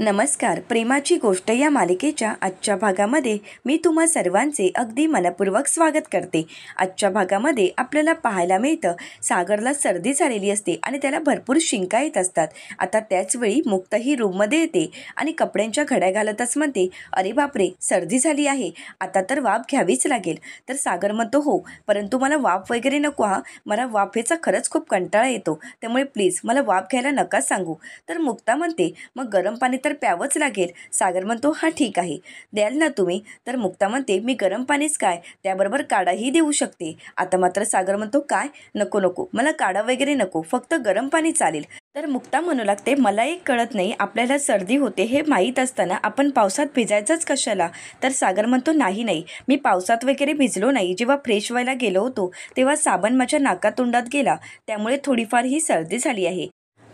नमस्कार प्रेमाची गोष्ट या मालिकेच्या आजच्या भागामध्ये मी तुम्हा सर्वांचे अगदी मनपूर्वक स्वागत करते आजच्या भागामध्ये आपल्याला पाहायला मिळतं सागरला सर्दी झालेली असते आणि त्याला भरपूर शिंका येत असतात आता त्याचवेळी मुक्तही रूममध्ये येते आणि कपड्यांच्या घड्या घालतच म्हणते अरे बापरे सर्दी झाली आहे आता तर वाफ घ्यावीच लागेल तर सागर म्हणतो हो परंतु मला वाफ वगैरे नको हा मला वाफेचा खरंच खूप कंटाळा येतो त्यामुळे प्लीज मला वाफ घ्यायला नकाच सांगू तर मुक्ता म्हणते मग गरम पाणी तर प्यावंच लागेल सागर म्हणतो हा ठीक आहे द्याल ना तुम्ही तर मुक्ता म्हणते मी गरम पाणीच काय त्याबरोबर काढाही देऊ शकते आता मात्र सागर म्हणतो काय नको नको मला काढा वगैरे नको फक्त गरम पाणी चालेल तर मुक्ता म्हणू लागते मला एक कळत नाही आपल्याला सर्दी होते हे माहीत असताना आपण पावसात भिजायचंच कशाला तर सागर म्हणतो नाही नाही मी पावसात वगैरे भिजलो नाही जेव्हा फ्रेश व्हायला गेलो होतो तेव्हा साबण माझ्या नाकातोंडात गेला त्यामुळे थोडीफार ही सर्दी झाली आहे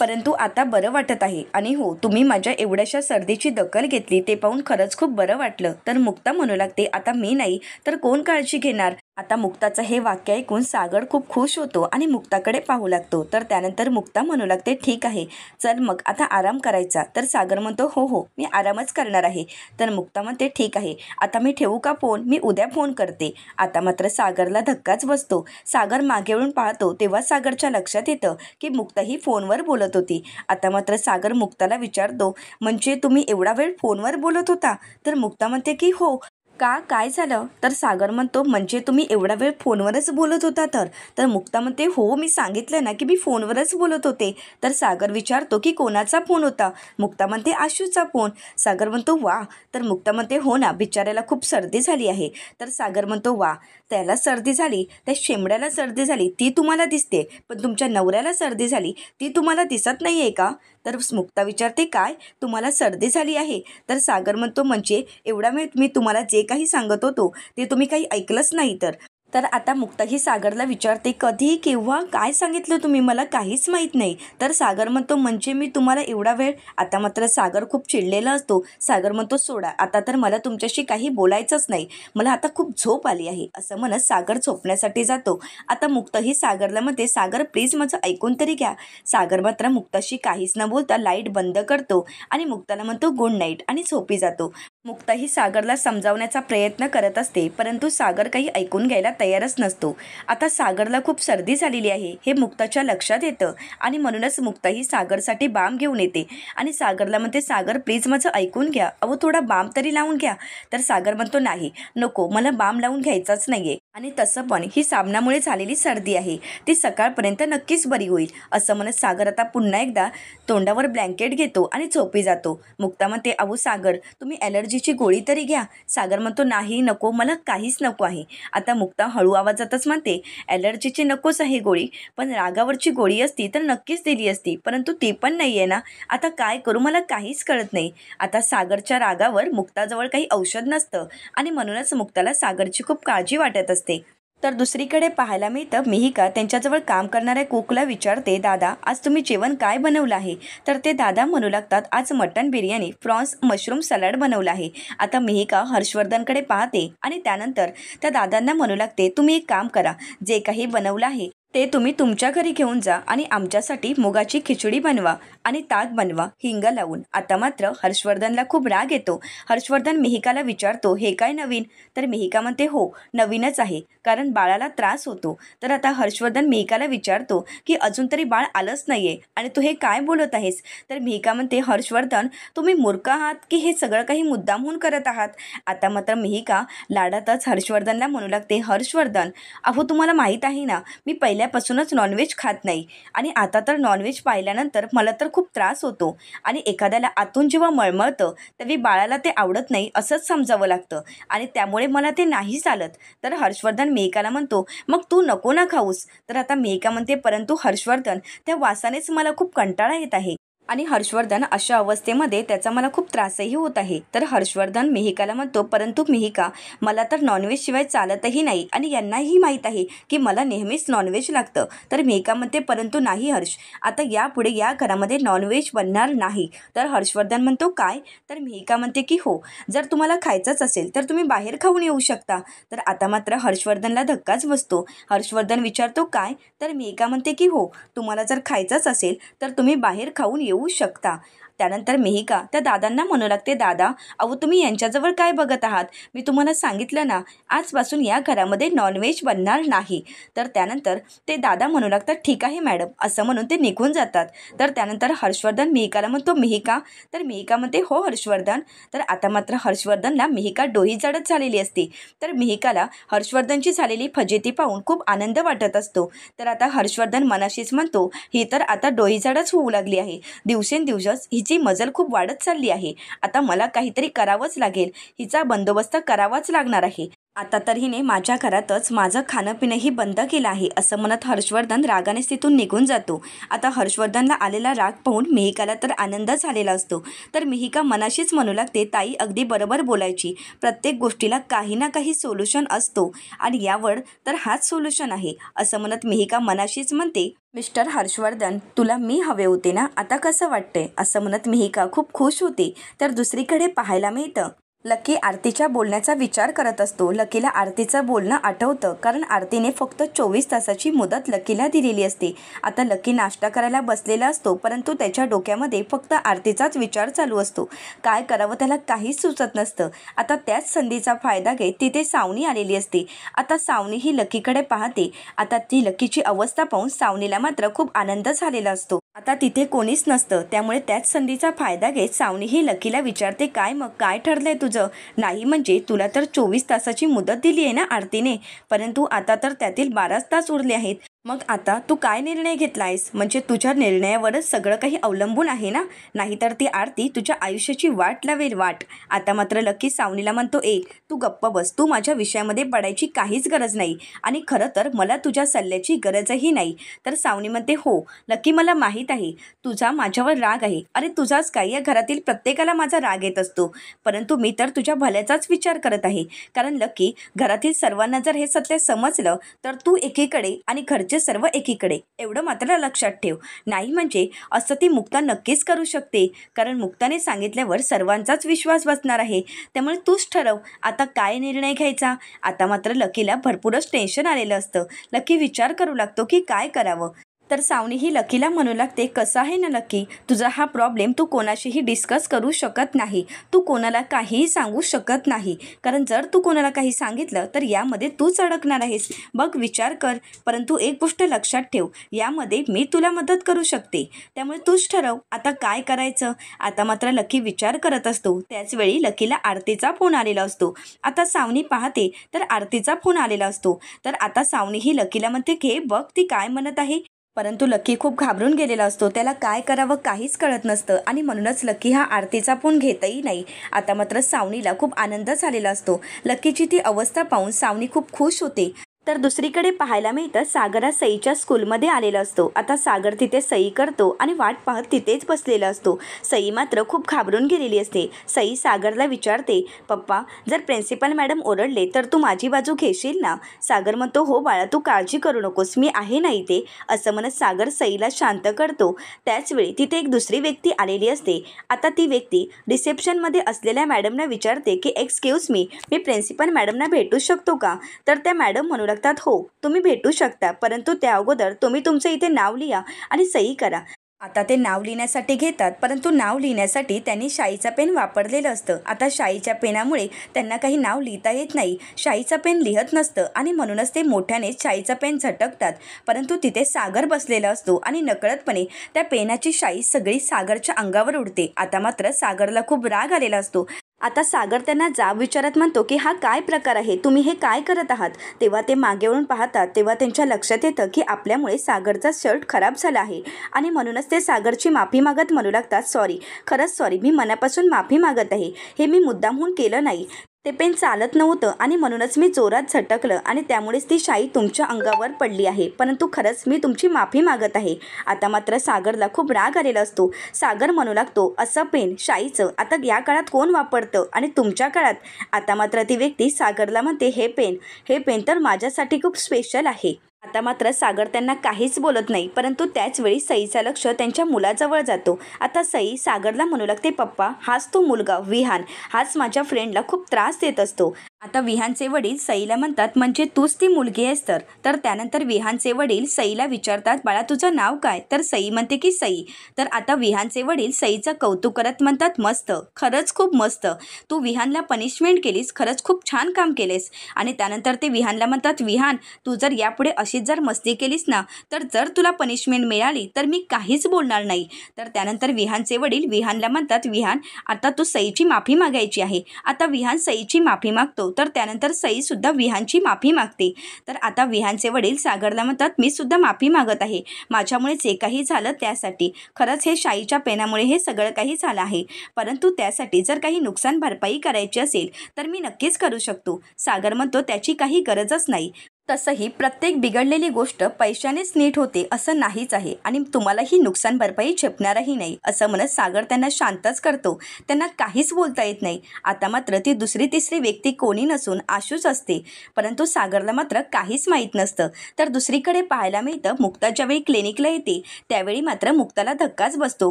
परंतु आता बरं वाटत आहे आणि हो तुम्ही माझ्या एवढ्याशा सर्दीची दखल घेतली ते पाहून खरंच खूप बरं वाटलं तर मुक्ता म्हणू लागते आता मी नाही तर कोण काळजी घेणार आता मुक्ताचं हे वाक्य ऐकून सागर खूप खुश होतो आणि मुक्ताकडे पाहू लागतो तर त्यानंतर मुक्ता म्हणू लागते ठीक आहे चल मग आता आराम करायचा तर सागर म्हणतो हो हो मी आरामच करणार आहे तर मुक्ता म्हणते ठीक आहे आता मी ठेवू का फोन मी उद्या फोन करते आता मात्र सागरला धक्काच बसतो सागर मागे वळून पाहतो तेव्हा सागरच्या लक्षात येतं की मुक्ता ही फोनवर बोलत होती आता मात्र सागर मुक्ताला विचारतो म्हणजे तुम्ही एवढा वेळ फोनवर बोलत होता तर मुक्ता म्हणते की हो का काय झालं तर सागर म्हणतो म्हणजे तुम्ही एवढा वेळ फोनवरच बोलत होता तर तर मुक्ता म्हणते हो मी सांगितलं ना की मी फोनवरच बोलत होते तर सागर विचारतो की कोणाचा फोन होता मुक्ता म्हणते आशूचा फोन सागर म्हणतो वा तर मुक्ता म्हणते हो ना बिचाऱ्याला खूप सर्दी झाली आहे तर सागर म्हणतो वा त्याला सर्दी झाली त्या शेंबड्याला सर्दी झाली ती तुम्हाला दिसते पण तुमच्या नवऱ्याला सर्दी झाली ती तुम्हाला दिसत नाही आहे का तर मुक्ता विचारते काय तुम्हाला सर्दी झाली आहे तर सागर म्हणतो म्हणजे एवढा वेळ मी तुम्हाला जे काही सांगत होतो ते तुम्ही काही ऐकलंच नाही तर तर आता मुक्ता ही सागरला विचारते कधी केव्हा काय सांगितलं तुम्ही मला काहीच माहीत नाही तर सागर म्हणतो म्हणजे मी तुम्हाला एवढा वेळ आता मात्र सागर खूप चिडलेला असतो सागर म्हणतो सोडा आता तर मला तुमच्याशी काही बोलायचंच नाही मला आता खूप झोप आली आहे असं म्हणत सागर झोपण्यासाठी जातो आता मुक्ता ही सागरला म्हणते सागर प्लीज माझं ऐकून तरी घ्या सागर मात्र मुक्ताशी काहीच न बोलता लाईट बंद करतो आणि मुक्ताला म्हणतो गुड नाईट आणि झोपी जातो मुक्ता ही सागरला समजावण्याचा प्रयत्न करत असते परंतु सागर काही ऐकून घ्यायला तयारच नसतो आता सागरला खूप सर्दी झालेली आहे हे मुक्ताच्या लक्षात येतं आणि म्हणूनच मुक्ता ही सागरसाठी बाम घेऊन येते आणि सागरला म्हणते सागर प्लीज माझं ऐकून घ्या अहो थोडा बाम तरी लावून घ्या तर सागर म्हणतो नाही नको मला बाम लावून घ्यायचाच नाही आणि तसं पण ही साबणामुळे झालेली सर्दी आहे ती सकाळपर्यंत नक्कीच बरी होईल असं म्हणत सागर आता पुन्हा एकदा तोंडावर ब्लँकेट घेतो आणि झोपी जातो मुक्ता म्हणते अहो सागर तुम्ही ॲलर्जीची गोळी तरी घ्या सागर म्हणतो नाही नको मला काहीच नको आहे आता मुक्ता हळू आवाजातच म्हणते ॲलर्जीची नकोच आहे गोळी पण रागावरची गोळी असती तर नक्कीच दिली असती परंतु ती पण नाही आहे ना आता काय करू मला काहीच कळत नाही आता सागरच्या रागावर मुक्ताजवळ काही औषध नसतं आणि म्हणूनच मुक्ताला सागरची खूप काळजी वाटत असते असते तर दुसरीकडे पाहायला मिळतं मिहिका त्यांच्याजवळ काम करणाऱ्या कुकला विचारते दादा आज तुम्ही जेवण काय बनवलं आहे तर ते दादा म्हणू लागतात आज mutton biryani prawns mushroom salad बनवलं आहे आता मिहिका हर्षवर्धनकडे पाहते आणि त्यानंतर त्या दादांना म्हणू लागते तुम्ही एक काम करा जे काही बनवलं आहे ते तुम्ही तुमच्या घरी घेऊन जा आणि आमच्यासाठी मुगाची खिचडी बनवा आणि ताक बनवा हिंग लावून आता मात्र हर्षवर्धनला खूप राग येतो हर्षवर्धन मिहिकाला विचारतो हे काय नवीन तर मेहिका म्हणते हो नवीनच आहे कारण बाळाला त्रास होतो तर आता हर्षवर्धन मिहिकाला विचारतो की अजून तरी बाळ आलंच नाही आहे आणि तू हे काय बोलत आहेस तर मिहिका म्हणते हर्षवर्धन तुम्ही मूर्ख आहात की हे सगळं काही मुद्दामहून करत आहात आता मात्र मेहिका लाडातच हर्षवर्धनला म्हणू लागते हर्षवर्धन अहो तुम्हाला माहीत आहे ना मी पहिल्या पहिल्यापासूनच नॉनव्हेज खात नाही आणि आता तर नॉनव्हेज पाहिल्यानंतर मला तर खूप त्रास होतो आणि एखाद्याला आतून जेव्हा मळमळतं तेव्हा बाळाला ते आवडत नाही असंच समजावं लागतं आणि त्यामुळे मला ते नाही चालत तर हर्षवर्धन मेहकाला म्हणतो मग तू नको ना खाऊस तर आता मेहका म्हणते परंतु हर्षवर्धन त्या वासानेच मला खूप कंटाळा येत आहे आणि हर्षवर्धन अशा अवस्थेमध्ये त्याचा मला खूप त्रासही होत आहे तर हर्षवर्धन मिहिकाला म्हणतो परंतु मिहिका मला तर नॉनव्हेज शिवाय चालतही नाही आणि यांनाही माहीत आहे की मला नेहमीच नॉनव्हेज लागतं तर मिहिका म्हणते परंतु नाही हर्ष आता यापुढे या घरामध्ये नॉनव्हेज बनणार नाही तर हर्षवर्धन म्हणतो काय तर मेहिका म्हणते की हो जर तुम्हाला खायचंच असेल तर तुम्ही बाहेर खाऊन येऊ शकता तर आता मात्र हर्षवर्धनला धक्काच बसतो हर्षवर्धन विचारतो काय तर मिहिका म्हणते की हो तुम्हाला जर खायचंच असेल तर तुम्ही बाहेर खाऊन येऊ येऊ शकता त्यानंतर मेहिका त्या दादांना म्हणू लागते दादा अहो तुम्ही यांच्याजवळ काय बघत आहात मी तुम्हाला सांगितलं ना आजपासून या घरामध्ये नॉनव्हेज बनणार नाही तर त्यानंतर ते दादा म्हणू लागतात ठीक आहे मॅडम असं म्हणून ते निघून जातात तर त्यानंतर हर्षवर्धन मिहिकाला म्हणतो मिहिका तर मिहिका म्हणते हो हर्षवर्धन तर आता मात्र हर्षवर्धनला मिहिका डोही जडत झालेली असते तर मिहिकाला हर्षवर्धनची झालेली फजेती पाहून खूप आनंद वाटत असतो तर आता हर्षवर्धन मनाशीच म्हणतो ही तर आता डोही जडच होऊ लागली आहे दिवसेंदिवस ही हिची मजल खूप वाढत चालली आहे आता मला काहीतरी करावंच लागेल हिचा बंदोबस्त करावाच लागणार आहे आता तर हिने माझ्या घरातच माझं खाणं पिणंही बंद केलं आहे असं म्हणत हर्षवर्धन रागाने तिथून निघून जातो आता हर्षवर्धनला आलेला राग पाहून मिहिकाला तर आनंद झालेला असतो तर मेहिका मनाशीच म्हणू लागते ताई अगदी बरोबर बोलायची प्रत्येक गोष्टीला काही ना काही सोल्युशन असतो आणि यावर तर हाच सोल्युशन आहे असं म्हणत मेहिका मनाशीच म्हणते मिस्टर हर्षवर्धन तुला मी हवे होते ना आता कसं वाटते असं म्हणत मिहिका खूप खुश होती तर दुसरीकडे पाहायला मिळतं लकी आरतीच्या बोलण्याचा विचार करत असतो लकीला आरतीचं बोलणं आठवतं कारण आरतीने फक्त चोवीस तासाची मुदत लकीला दिलेली असते आता लकी नाश्ता करायला बसलेला असतो परंतु त्याच्या डोक्यामध्ये फक्त आरतीचाच विचार चालू असतो काय करावं त्याला काहीच सुचत नसतं आता त्याच संधीचा फायदा घेत तिथे सावनी आलेली असते आता सावणी ही लकीकडे पाहते आता ती लकीची अवस्था पाहून सावनीला मात्र खूप आनंद झालेला असतो आता तिथे कोणीच नसतं त्यामुळे त्याच संधीचा फायदा घेत सावनी ही लकीला विचारते काय मग काय ठरलंय तुझं नाही म्हणजे तुला तर चोवीस तासाची मुदत दिली आहे ना आरतीने परंतु आता तर त्यातील बाराच तास उरले आहेत मग आता तू काय निर्णय घेतला आहेस म्हणजे तुझ्या निर्णयावरच सगळं काही अवलंबून आहे ना नाहीतर ती आरती तुझ्या आयुष्याची वाट लावेल वाट आता मात्र लक्की सावनीला म्हणतो ए तू गप्प बस तू माझ्या विषयामध्ये पडायची काहीच गरज नाही आणि खरं तर मला तुझ्या सल्ल्याची गरजही नाही तर सावनी म्हणते हो लक्की मला माहीत आहे तुझा माझ्यावर राग आहे अरे तुझाच काय या घरातील प्रत्येकाला माझा राग येत असतो परंतु मी तर तुझ्या भल्याचाच विचार करत आहे कारण लकी घरातील सर्वांना जर हे सत्य समजलं तर तू एकीकडे आणि घरचे सर्व एकीकडे एवढं मात्र लक्षात ठेव नाही म्हणजे असं ती मुक्ता नक्कीच करू शकते कारण मुक्ताने सांगितल्यावर सर्वांचाच विश्वास बसणार आहे त्यामुळे तूच ठरव आता काय निर्णय घ्यायचा आता मात्र लकीला भरपूरच टेन्शन आलेलं असतं लकी विचार करू लागतो की काय करावं तर सावनी ही लकीला म्हणू लागते कसं आहे ना लकी तुझा हा प्रॉब्लेम तू कोणाशीही डिस्कस करू शकत नाही तू कोणाला काहीही सांगू शकत नाही कारण जर तू कोणाला काही सांगितलं तर यामध्ये तूच अडकणार आहेस बघ विचार कर परंतु एक गोष्ट लक्षात ठेव यामध्ये मी तुला मदत करू शकते त्यामुळे तूच ठरव आता काय करायचं आता मात्र लकी विचार करत असतो त्याचवेळी लकीला आरतीचा फोन आलेला असतो आता सावनी पाहते तर आरतीचा फोन आलेला असतो तर आता सावनी ही लकीला म्हणते घे बघ ती काय म्हणत आहे परंतु लक्की खूप घाबरून गेलेला असतो त्याला काय करावं काहीच कळत नसतं आणि म्हणूनच लक्की हा आरतीचा पण घेतही नाही आता मात्र सावनीला खूप आनंद झालेला असतो लक्कीची ती अवस्था पाहून सावनी खूप खुश होते तर दुसरीकडे पाहायला मिळतं सागर सईच्या स्कूलमध्ये आलेला असतो आता सागर तिथे सई करतो आणि वाट पाहत तिथेच बसलेला असतो सई मात्र खूप घाबरून गेलेली असते सई सागरला विचारते पप्पा जर प्रिन्सिपल मॅडम ओरडले तर तू माझी बाजू घेशील ना सागर म्हणतो हो बाळा तू काळजी करू नकोस मी आहे ना इथे असं म्हणत सागर सईला शांत करतो त्याचवेळी तिथे एक दुसरी व्यक्ती आलेली असते आता ती व्यक्ती रिसेप्शनमध्ये असलेल्या मॅडमना विचारते की एक्सक्यूज मी मी प्रिन्सिपल मॅडमना भेटू शकतो का तर त्या मॅडम म्हणून ओळखतात हो तुम्ही भेटू शकता परंतु त्या अगोदर तुम्ही तुमचं इथे नाव लिहा आणि सही करा आता ते नाव लिहिण्यासाठी घेतात परंतु नाव लिहिण्यासाठी त्यांनी शाईचा पेन वापरलेलं असतं आता शाईच्या पेनामुळे त्यांना काही नाव लिहिता येत नाही शाईचा पेन लिहत नसतं आणि म्हणूनच ते मोठ्याने शाईचा पेन झटकतात परंतु तिथे सागर बसलेला असतो आणि नकळतपणे त्या पेनाची शाई सगळी सागरच्या अंगावर उडते आता मात्र सागरला खूप राग आलेला असतो आता सागर त्यांना जाब विचारत म्हणतो की हा काय प्रकार आहे तुम्ही हे काय करत आहात तेव्हा ते मागे वळून पाहतात तेव्हा त्यांच्या लक्षात येतं की आपल्यामुळे सागरचा शर्ट खराब झाला आहे आणि म्हणूनच ते सागरची माफी मागत म्हणू लागतात सॉरी खरंच सॉरी मी मनापासून माफी मागत आहे हे मी मुद्दामहून केलं नाही ते पेन चालत नव्हतं आणि म्हणूनच मी जोरात झटकलं आणि त्यामुळेच ती शाई तुमच्या अंगावर पडली आहे परंतु खरंच मी तुमची माफी मागत आहे आता मात्र सागरला खूप राग आलेला असतो सागर म्हणू लागतो असं पेन शाईचं आता या काळात कोण वापरतं आणि तुमच्या काळात आता मात्र ती व्यक्ती सागरला म्हणते हे पेन हे पेन तर माझ्यासाठी खूप स्पेशल आहे आता मात्र सागर त्यांना काहीच बोलत नाही परंतु त्याच त्याचवेळी सईचा लक्ष त्यांच्या मुलाजवळ जातो आता सई सागरला म्हणू लागते पप्पा हाच तो मुलगा विहान हाच माझ्या फ्रेंडला खूप त्रास देत असतो आता विहानचे वडील सईला म्हणतात म्हणजे तूच ती मुलगी आहेस तर तर त्यानंतर विहानचे वडील सईला विचारतात बाळा तुझं नाव काय तर सई म्हणते की सई तर आता विहानचे वडील सईचं कौतुक करत म्हणतात मस्त खरंच खूप मस्त तू विहानला पनिशमेंट केलीस खरंच खूप छान काम केलेस आणि त्यानंतर ते विहानला म्हणतात विहान तू जर यापुढे अशीच जर मस्ती केलीस ना तर जर तुला पनिशमेंट मिळाली तर मी काहीच बोलणार नाही तर त्यानंतर विहानचे वडील विहानला म्हणतात विहान आता तू सईची माफी मागायची आहे आता विहान सईची माफी मागतो तर त्यानंतर सईसुद्धा विहानची माफी मागते तर आता विहानचे वडील सागरला म्हणतात मी सुद्धा माफी मागत आहे माझ्यामुळे जे काही झालं त्यासाठी खरंच हे शाईच्या पेनामुळे हे सगळं काही झालं आहे परंतु त्यासाठी जर काही नुकसान भरपाई करायची असेल तर मी नक्कीच करू शकतो सागर म्हणतो त्याची काही गरजच नाही तसंही प्रत्येक बिघडलेली गोष्ट पैशानेच नीट होते असं नाहीच आहे आणि तुम्हालाही नुकसान भरपाई झेपणारही नाही असं म्हणत सागर त्यांना शांतच करतो त्यांना काहीच बोलता येत नाही आता मात्र ती दुसरी तिसरी व्यक्ती कोणी नसून आशूच असते परंतु सागरला मात्र काहीच माहीत नसतं तर दुसरीकडे पाहायला मिळतं मुक्ता ज्यावेळी क्लिनिकला येते त्यावेळी मात्र मुक्ताला धक्काच बसतो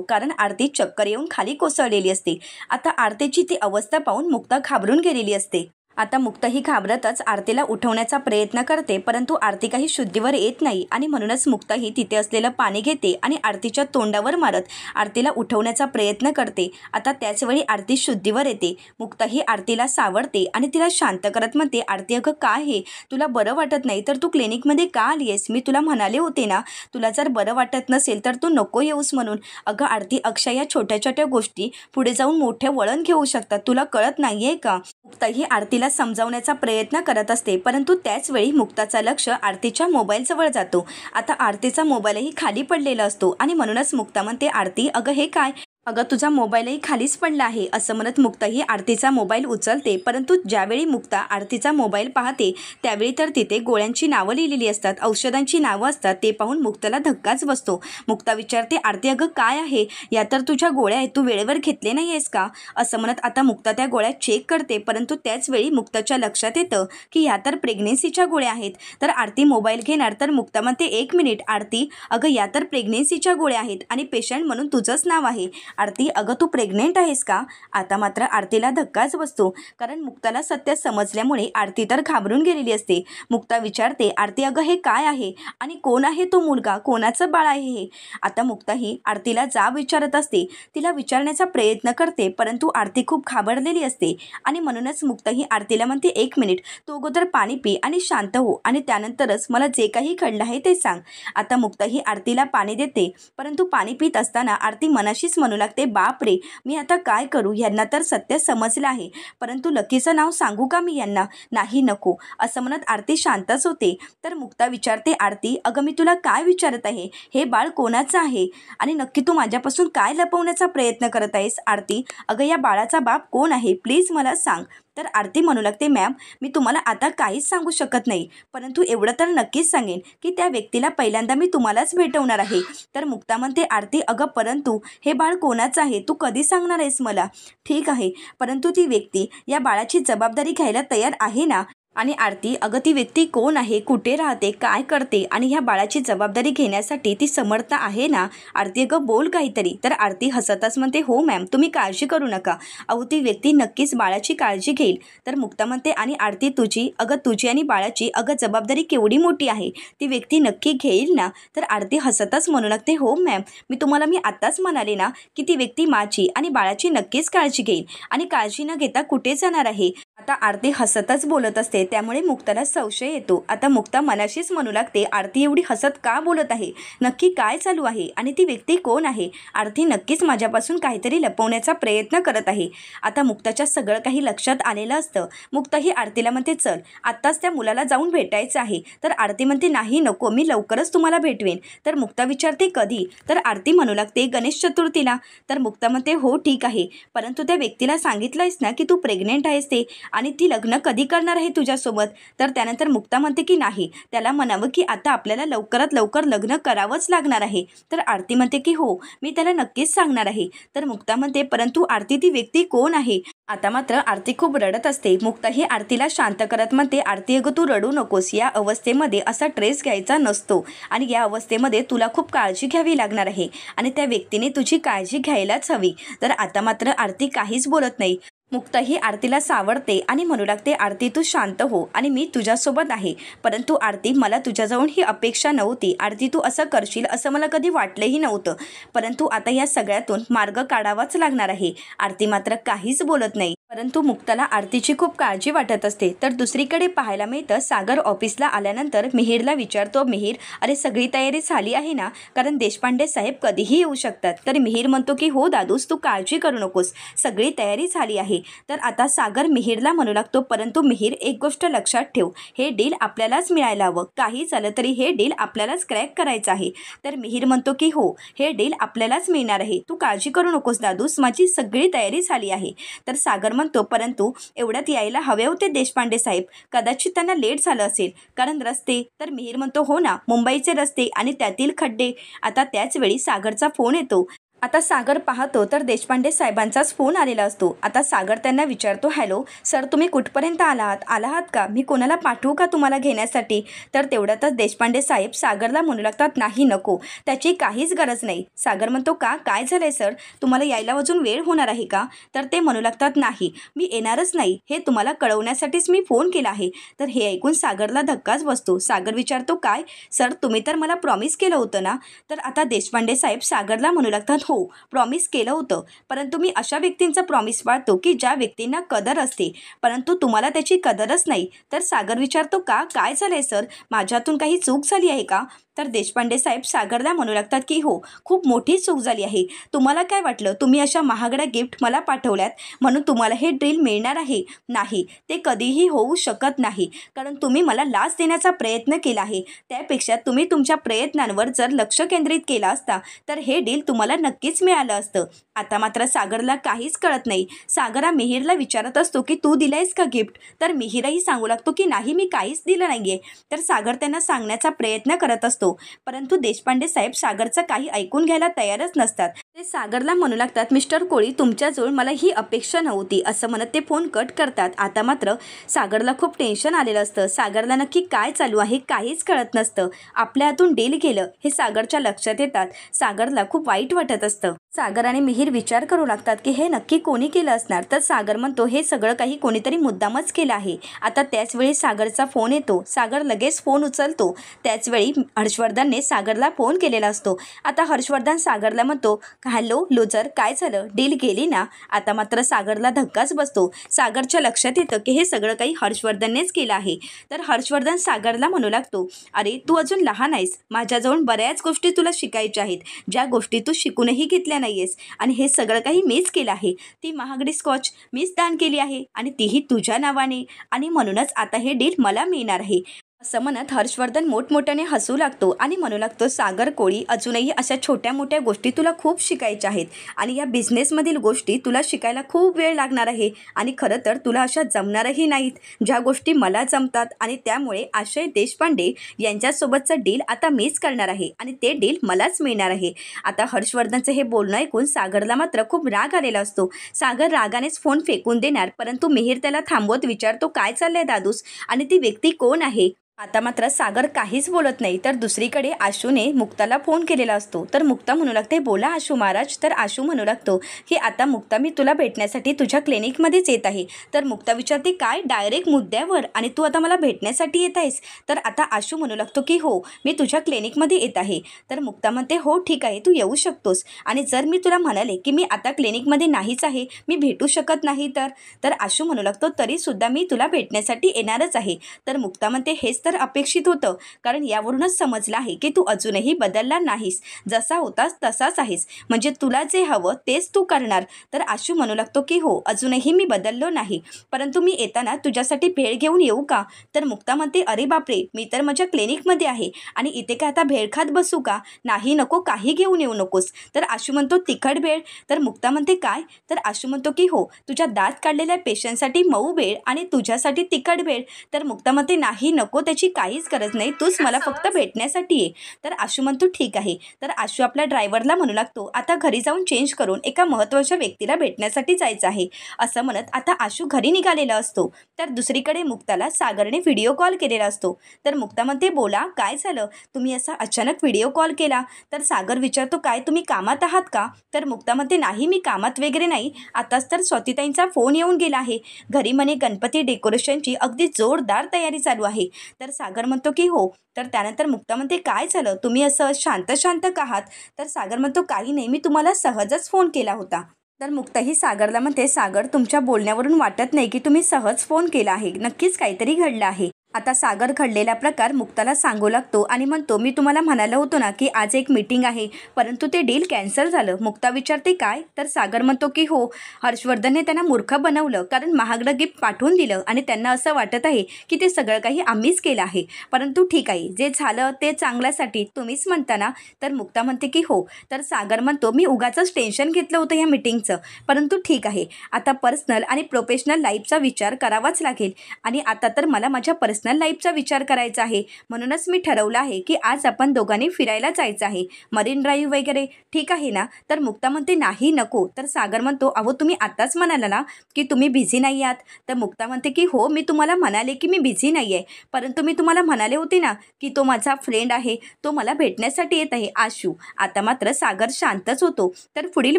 कारण आरती चक्कर येऊन खाली कोसळलेली असते आता आरतीची ती अवस्था पाहून मुक्ता घाबरून गेलेली असते आता मुक्ताही घाबरतच आरतीला उठवण्याचा प्रयत्न करते परंतु आरती काही शुद्धीवर येत नाही आणि म्हणूनच मुक्ताही तिथे असलेलं पाणी घेते आणि आरतीच्या तोंडावर मारत आरतीला उठवण्याचा प्रयत्न करते आता त्याचवेळी आरती शुद्धीवर येते मुक्ताही आरतीला सावरते आणि तिला शांत करत म्हणते आरती अगं का हे तुला बरं वाटत नाही तर तू क्लिनिकमध्ये का आली आहेस मी तुला म्हणाले होते ना तुला जर बरं वाटत नसेल तर तू नको येऊस म्हणून अगं आरती अक्षय या छोट्या छोट्या गोष्टी पुढे जाऊन मोठे वळण घेऊ शकतात तुला कळत नाही आहे का मुक्तही आरती तिला समजावण्याचा प्रयत्न करत असते परंतु त्याचवेळी मुक्ताचा लक्ष आरतीच्या मोबाईलजवळ जातो आता आरतीचा मोबाईलही खाली पडलेला असतो आणि म्हणूनच मुक्ता म्हणते आरती अगं हे काय अगं तुझा मोबाईलही खालीच पडला आहे असं म्हणत मुक्ताही आरतीचा मोबाईल उचलते परंतु ज्यावेळी मुक्ता आरतीचा मोबाईल पाहते त्यावेळी तर तिथे गोळ्यांची नावं लिहिलेली असतात औषधांची नावं असतात ते पाहून मुक्ताला धक्काच बसतो मुक्ता विचारते आरती अगं काय आहे या तर तुझ्या गोळ्या आहेत तू वेळेवर घेतले नाही आहेस का असं म्हणत आता मुक्ता त्या गोळ्या चेक करते परंतु त्याचवेळी मुक्ताच्या लक्षात येतं की या तर प्रेग्नेन्सीच्या गोळ्या आहेत तर आरती मोबाईल घेणार तर मुक्ता म्हणते एक मिनिट आरती अगं या तर प्रेग्नेन्सीच्या गोळ्या आहेत आणि पेशंट म्हणून तुझंच नाव आहे आरती अगं तू प्रेग्नेंट आहेस का आता मात्र आरतीला धक्काच बसतो कारण मुक्ताला सत्य समजल्यामुळे आरती तर घाबरून गेलेली असते मुक्ता विचारते आरती अगं हे काय आहे आणि कोण आहे तो मुलगा कोणाचं बाळ आहे हे आता मुक्ता ही आरतीला जा विचारत असते तिला विचारण्याचा प्रयत्न करते परंतु आरती खूप घाबरलेली असते आणि म्हणूनच मुक्ता ही आरतीला म्हणते एक मिनिट तू अगोदर पाणी पी आणि शांत हो आणि त्यानंतरच मला जे काही घडलं आहे ते सांग आता मुक्ता ही आरतीला पाणी देते परंतु पाणी पित असताना आरती मनाशीच म्हणून लागते बाप रे मी आता काय करू यांना तर सत्य समजलं आहे परंतु लकीचं नाव सांगू का मी यांना नाही नको असं म्हणत आरती शांतच होते तर मुक्ता विचारते आरती अगं मी तुला काय विचारत आहे हे बाळ कोणाचं आहे आणि नक्की तू माझ्यापासून काय लपवण्याचा प्रयत्न करत आहेस आरती अगं या बाळाचा बाप कोण आहे प्लीज मला सांग तर आरती म्हणू लागते मॅम मी तुम्हाला आता काहीच सांगू शकत नाही परंतु एवढं तर नक्कीच सांगेन की त्या व्यक्तीला पहिल्यांदा मी तुम्हालाच भेटवणार आहे तर मुक्ता म्हणते आरती अगं परंतु हे बाळ कोणाचं आहे तू कधी सांगणार आहेस मला ठीक आहे परंतु ती व्यक्ती या बाळाची जबाबदारी घ्यायला तयार आहे ना आणि आरती अगं ती व्यक्ती कोण आहे कुठे राहते काय करते आणि ह्या बाळाची जबाबदारी घेण्यासाठी ती समर्थ आहे ना आरती अगं बोल काहीतरी तर आरती हसतच म्हणते हो मॅम तुम्ही काळजी करू नका अहो ती व्यक्ती नक्कीच बाळाची काळजी घेईल तर मुक्ता म्हणते आणि आरती तुझी अगं तुझी आणि बाळाची अगं जबाबदारी केवढी मोठी आहे ती व्यक्ती नक्की घेईल ना तर आरती हसतच म्हणू लागते हो मॅम मी तुम्हाला मी आत्ताच म्हणाले ना की ती व्यक्ती माझी आणि बाळाची नक्कीच काळजी घेईल आणि काळजी न घेता कुठे जाणार आहे आता आरती हसतच बोलत असते त्यामुळे मुक्ताला संशय येतो आता मुक्ता मनाशीच म्हणू लागते आरती एवढी हसत का बोलत आहे नक्की काय चालू आहे आणि ती व्यक्ती कोण आहे आरती नक्कीच माझ्यापासून काहीतरी लपवण्याचा प्रयत्न करत आहे आता मुक्ताच्या सगळं काही लक्षात आलेलं असतं मुक्ता ही आरतीला म्हणते चल आत्ताच त्या मुलाला जाऊन भेटायचं आहे तर आरती म्हणते नाही नको मी लवकरच तुम्हाला भेटवेन तर मुक्ता विचारते कधी तर आरती म्हणू लागते गणेश चतुर्थीला तर मुक्ता म्हणते हो ठीक आहे परंतु त्या व्यक्तीला सांगितलं आहेस ना की तू प्रेग्नेंट आहेस ते आणि ती लग्न कधी करणार आहे तुझ्या माझ्यासोबत तर त्यानंतर मुक्ता म्हणते की नाही त्याला म्हणावं की आता आपल्याला लवकरात लवकर लग्न करावंच लागणार आहे तर आरती म्हणते की हो मी त्याला नक्कीच सांगणार आहे तर मुक्ता म्हणते परंतु आरती ती व्यक्ती कोण आहे आता मात्र आरती खूप रडत असते मुक्ता ही आरतीला शांत करत म्हणते आरती अगं तू रडू नकोस या अवस्थेमध्ये असा ट्रेस घ्यायचा नसतो आणि या अवस्थेमध्ये तुला खूप काळजी घ्यावी लागणार आहे आणि त्या व्यक्तीने तुझी काळजी घ्यायलाच हवी तर आता मात्र आरती काहीच बोलत नाही मुक्तही ही आरतीला सावडते आणि म्हणू लागते आरती तू शांत हो आणि मी तुझ्यासोबत आहे परंतु आरती मला तुझ्याजवळ ही अपेक्षा नव्हती आरती तू असं करशील असं मला कधी वाटलेही नव्हतं परंतु आता या सगळ्यातून मार्ग काढावाच लागणार आहे आरती मात्र काहीच बोलत नाही परंतु मुक्ताला आरतीची खूप काळजी वाटत असते तर दुसरीकडे पाहायला मिळतं सागर ऑफिसला आल्यानंतर मिहिरला विचारतो मिहीर अरे सगळी तयारी झाली आहे ना कारण देशपांडे साहेब कधीही येऊ शकतात तर मिहीर म्हणतो की हो दादूस तू काळजी करू नकोस सगळी तयारी झाली आहे तर आता सागर मिहिरला म्हणू लागतो परंतु मिहीर एक गोष्ट लक्षात ठेव हे डील आपल्यालाच मिळायला हवं काही झालं तरी हे डील आपल्यालाच क्रॅक करायचं आहे तर मिहीर म्हणतो की हो हे डील आपल्यालाच मिळणार आहे तू काळजी करू नकोस दादूस माझी सगळी तयारी झाली आहे तर सागर म्हणतो परंतु एवढ्यात यायला हवे होते देशपांडे साहेब कदाचित त्यांना लेट झालं असेल कारण रस्ते तर मिहीर म्हणतो हो ना मुंबईचे रस्ते आणि त्यातील खड्डे आता त्याच वेळी सागरचा फोन येतो आता सागर पाहतो तर देशपांडे साहेबांचाच फोन आलेला असतो आता सागर त्यांना विचारतो हॅलो सर तुम्ही कुठपर्यंत आला आहात आला आहात का मी कोणाला पाठवू का तुम्हाला घेण्यासाठी तर तेवढ्यातच देशपांडे साहेब सागरला म्हणू लागतात नाही नको त्याची काहीच गरज नाही सागर म्हणतो का काय झालं आहे सर तुम्हाला यायला अजून वेळ होणार आहे का तर ते म्हणू लागतात नाही मी येणारच नाही हे तुम्हाला कळवण्यासाठीच मी फोन केला आहे तर हे ऐकून सागरला धक्काच बसतो सागर विचारतो काय सर तुम्ही तर मला प्रॉमिस केलं होतं ना तर आता देशपांडे साहेब सागरला म्हणू लागतात हो प्रॉमिस केलं होतं परंतु मी अशा व्यक्तींचा प्रॉमिस पाळतो की ज्या व्यक्तींना कदर असते परंतु तुम्हाला त्याची कदरच नाही तर सागर विचारतो का काय झालं सर माझ्यातून काही चूक झाली आहे का तर देशपांडे साहेब सागरदा म्हणू लागतात की हो खूप मोठी चूक झाली आहे तुम्हाला काय वाटलं तुम्ही अशा महागड्या गिफ्ट मला पाठवल्यात म्हणून तुम्हाला हे ड्रिल मिळणार आहे नाही ते कधीही होऊ शकत नाही कारण तुम्ही मला लाच देण्याचा प्रयत्न केला आहे त्यापेक्षा तुम्ही तुमच्या प्रयत्नांवर जर लक्ष केंद्रित केलं असता तर हे डील तुम्हाला नक्कीच मिळालं असतं आता मात्र सागरला काहीच कळत नाही सागरा मिहीरला विचारत असतो की तू दिलायस का गिफ्ट तर मिहीरही सांगू लागतो की नाही मी काहीच दिलं नाही आहे तर सागर त्यांना सांगण्याचा प्रयत्न करत असतो परंतु देशपांडे साहेब सागरचं काही ऐकून घ्यायला तयारच नसतात ते सागरला म्हणू लागतात मिस्टर कोळी तुमच्याजवळ मला ही अपेक्षा नव्हती असं म्हणत ते फोन कट करतात आता मात्र सागरला खूप टेन्शन आलेलं असतं सागरला नक्की काय चालू आहे काहीच कळत नसतं आपल्या हातून डील गेलं हे सागरच्या लक्षात येतात सागरला खूप वाईट वाटत असतं सागर आणि मिहीर विचार करू लागतात की हे नक्की कोणी केलं असणार तर सागर म्हणतो हे सगळं काही कोणीतरी मुद्दामच केलं आहे आता त्याचवेळी सागरचा फोन येतो सागर लगेच फोन उचलतो त्याचवेळी हर्षवर्धनने सागरला फोन केलेला असतो आता हर्षवर्धन सागरला म्हणतो हॅलो लुजर काय झालं डील गेली ना आता मात्र सागरला धक्काच बसतो सागरच्या लक्षात येतं की हे सगळं काही हर्षवर्धननेच केलं आहे तर हर्षवर्धन सागरला म्हणू लागतो अरे तू अजून लहान आहेस माझ्याजवळ बऱ्याच गोष्टी तुला शिकायच्या आहेत ज्या गोष्टी तू शिकूनही घेतल्या नाही आहेस आणि हे सगळं काही मीच केलं आहे ती महागडी स्कॉच मीच दान केली आहे आणि तीही तुझ्या नावाने आणि म्हणूनच आता हे डील मला मिळणार आहे असं म्हणत हर्षवर्धन मोठमोठ्याने हसू लागतो आणि म्हणू लागतो सागर कोळी अजूनही अशा छोट्या मोठ्या गोष्टी तुला खूप शिकायच्या आहेत आणि या बिझनेसमधील गोष्टी तुला शिकायला खूप वेळ लागणार आहे आणि खरं तर तुला अशा जमणारही नाहीत ज्या गोष्टी मला जमतात आणि त्यामुळे आशय देशपांडे यांच्यासोबतचं डील आता मीच करणार आहे आणि ते डील मलाच मिळणार आहे आता हर्षवर्धनचं हे बोलणं ऐकून सागरला मात्र खूप राग आलेला असतो सागर रागानेच फोन फेकून देणार परंतु मिहीर त्याला थांबवत विचारतो काय चाललंय दादूस आणि ती व्यक्ती कोण आहे आता मात्र सागर काहीच बोलत नाही तर दुसरीकडे आशूने मुक्ताला फोन केलेला असतो तर मुक्ता म्हणू लागते बोला आशू महाराज तर आशू म्हणू लागतो की आता मुक्ता मी तुला भेटण्यासाठी तुझ्या क्लिनिकमध्येच येत आहे तर मुक्ता विचारते काय डायरेक्ट मुद्द्यावर आणि तू आता मला भेटण्यासाठी येत आहेस तर आता आशू म्हणू लागतो की हो मी तुझ्या क्लिनिकमध्ये येत आहे तर मुक्ता म्हणते हो ठीक आहे तू येऊ शकतोस आणि जर मी तुला म्हणाले की मी आता क्लिनिकमध्ये नाहीच आहे मी भेटू शकत नाही तर आशू म्हणू लागतो तरीसुद्धा मी तुला भेटण्यासाठी येणारच आहे तर मुक्ता म्हणते हेच तर तर अपेक्षित होतं कारण यावरूनच समजलं आहे की तू अजूनही बदलला नाहीस जसा होतास तसाच आहेस म्हणजे तुला जे हवं तेच तू करणार तर आशू म्हणू लागतो की हो अजूनही मी बदललो नाही परंतु मी येताना तुझ्यासाठी भेळ घेऊन येऊ का तर मुक्ता म्हणते अरे बापरे मी तर माझ्या क्लिनिकमध्ये आहे आणि इथे काय आता भेळ खात बसू का नाही नको काही घेऊन येऊ नकोस तर आशू म्हणतो तिखट भेळ तर मुक्ता म्हणते काय तर आशू म्हणतो की हो तुझ्या दात काढलेल्या पेशंटसाठी मऊ भेळ आणि तुझ्यासाठी तिखट भेळ तर मुक्ता म्हणते नाही नको त्याची काहीच गरज नाही तूच मला फक्त भेटण्यासाठी ये तर आशू म्हणतो ठीक आहे तर आशू आपल्या ड्रायव्हरला म्हणू लागतो आता घरी जाऊन चेंज करून एका महत्त्वाच्या व्यक्तीला भेटण्यासाठी जायचं आहे असं म्हणत आता आशू घरी निघालेला असतो तर दुसरीकडे मुक्ताला सागरने व्हिडिओ कॉल केलेला असतो तर मुक्ता म्हणते बोला काय झालं तुम्ही असा अचानक व्हिडिओ कॉल केला तर सागर विचारतो काय तुम्ही कामात आहात का तर मुक्ता म्हणते नाही मी कामात वगैरे नाही आताच तर स्वातीताईंचा फोन येऊन गेला आहे घरी म्हणे गणपती डेकोरेशनची अगदी जोरदार तयारी चालू आहे तर सागर म्हणतो की हो तर त्यानंतर मुक्ता म्हणते काय झालं तुम्ही असं शांत शांत आहात तर सागर म्हणतो काही नाही मी तुम्हाला सहजच फोन केला होता तर मुक्ताही सागरला म्हणते सागर तुमच्या बोलण्यावरून वाटत नाही की तुम्ही सहज फोन केला आहे नक्कीच काहीतरी घडलं आहे आता सागर घडलेला प्रकार मुक्ताला सांगू लागतो आणि म्हणतो मी तुम्हाला म्हणालं होतो ना की आज एक मीटिंग आहे परंतु ते डील कॅन्सल झालं मुक्ता विचारते काय तर सागर म्हणतो की हो हर्षवर्धनने त्यांना मूर्ख बनवलं कारण महागडं गिफ्ट पाठवून दिलं आणि त्यांना असं वाटत आहे की ते सगळं काही आम्हीच केलं आहे परंतु ठीक आहे जे झालं ते चांगल्यासाठी तुम्हीच म्हणता ना तर मुक्ता म्हणते की हो तर सागर म्हणतो मी उगाचंच टेन्शन घेतलं होतं या मिटिंगचं परंतु ठीक आहे आता पर्सनल आणि प्रोफेशनल लाईफचा विचार करावाच लागेल आणि आता तर मला माझ्या पर्स पर्सनल लाईफचा विचार करायचा आहे म्हणूनच मी ठरवलं आहे की आज आपण दोघांनी फिरायला जायचं आहे मरीन ड्राईव्ह वगैरे ठीक आहे ना तर मुक्ता म्हणते नाही नको तर सागर म्हणतो अहो तुम्ही आत्ताच म्हणाला ना की तुम्ही बिझी नाही आहात तर मुक्ता म्हणते की हो मी तुम्हाला म्हणाले की मी बिझी नाही आहे परंतु मी तुम्हाला म्हणाले होते ना की तो माझा फ्रेंड आहे तो मला भेटण्यासाठी येत आहे आशू आता मात्र सागर शांतच होतो तर पुढील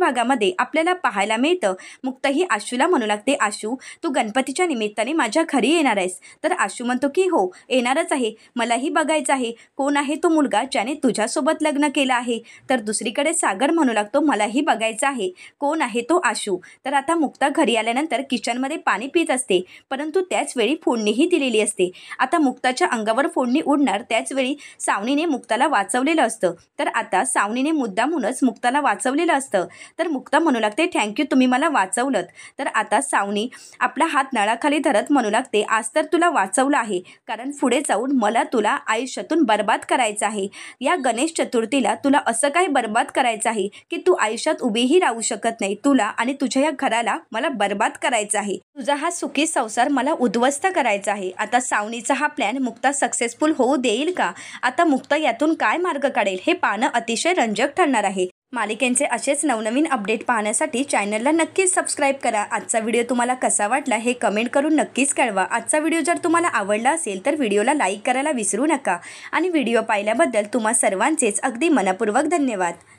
भागामध्ये आपल्याला पाहायला मिळतं मुक्ताही आशूला म्हणू लागते आशू तू गणपतीच्या निमित्ताने माझ्या घरी येणार आहेस तर आशू म्हणतो की हो येणारच आहे मलाही बघायचं आहे कोण आहे तो मुलगा ज्याने तुझ्यासोबत लग्न केलं आहे तर दुसरीकडे सागर म्हणू लागतो मलाही बघायचं आहे कोण आहे तो आशू तर आता मुक्ता घरी आल्यानंतर किचनमध्ये पाणी पित असते परंतु त्याच वेळी फोडणीही दिलेली असते आता मुक्ताच्या अंगावर फोडणी उडणार त्याचवेळी सावनीने मुक्ताला वाचवलेलं असतं तर आता सावनीने म्हणूनच मुक्ताला वाचवलेलं असतं तर मुक्ता म्हणू लागते थँक्यू तुम्ही मला वाचवलं तर आता सावनी आपला हात नळाखाली धरत म्हणू लागते आज तर तुला वाचवलं आहे कारण पुढे जाऊन मला तुला आयुष्यातून बर्बाद करायचं आहे या गणेश चतुर्थीला तुला असं काही बर्बाद करायचं आहे की तू आयुष्यात उभीही राहू शकत नाही तुला आणि तुझ्या या घराला मला बर्बाद करायचं आहे तुझा हा सुखी संसार मला उद्ध्वस्त करायचा आहे आता सावनीचा हा प्लॅन मुक्ता सक्सेसफुल होऊ देईल का आता मुक्ता यातून काय मार्ग काढेल हे पाहणं अतिशय रंजक ठरणार आहे मालिकेंचे असेच नवनवीन अपडेट पाहण्यासाठी चॅनलला नक्कीच सबस्क्राईब करा आजचा व्हिडिओ तुम्हाला कसा वाटला हे कमेंट करून नक्कीच कळवा आजचा व्हिडिओ जर तुम्हाला आवडला असेल तर व्हिडिओला लाईक करायला विसरू नका आणि व्हिडिओ पाहिल्याबद्दल तुम्हा सर्वांचेच अगदी मनपूर्वक धन्यवाद